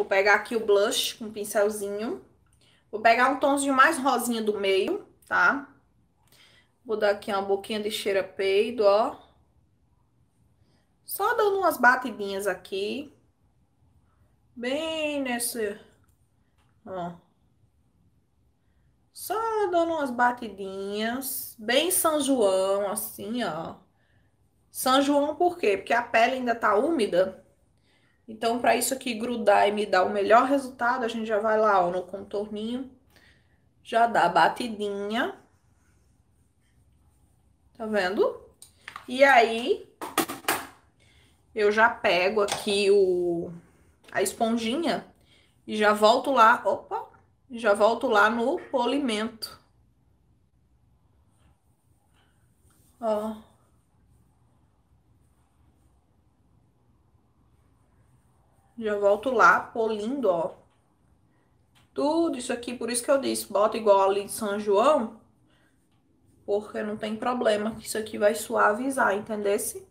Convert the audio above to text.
Vou pegar aqui o blush com um pincelzinho. Vou pegar um tonzinho mais rosinha do meio, tá? Vou dar aqui uma boquinha de cheira peido, ó. Só dando umas batidinhas aqui. Bem nesse... Ó. Só dando umas batidinhas. Bem São João, assim, ó. São João por quê? Porque a pele ainda tá úmida. Então, para isso aqui grudar e me dar o melhor resultado, a gente já vai lá ó, no contorninho, já dá a batidinha. Tá vendo? E aí, eu já pego aqui o, a esponjinha e já volto lá, opa, já volto lá no polimento. Ó. Já volto lá polindo, ó. Tudo isso aqui, por isso que eu disse, bota igual ali de São João, porque não tem problema, que isso aqui vai suavizar, entendesse?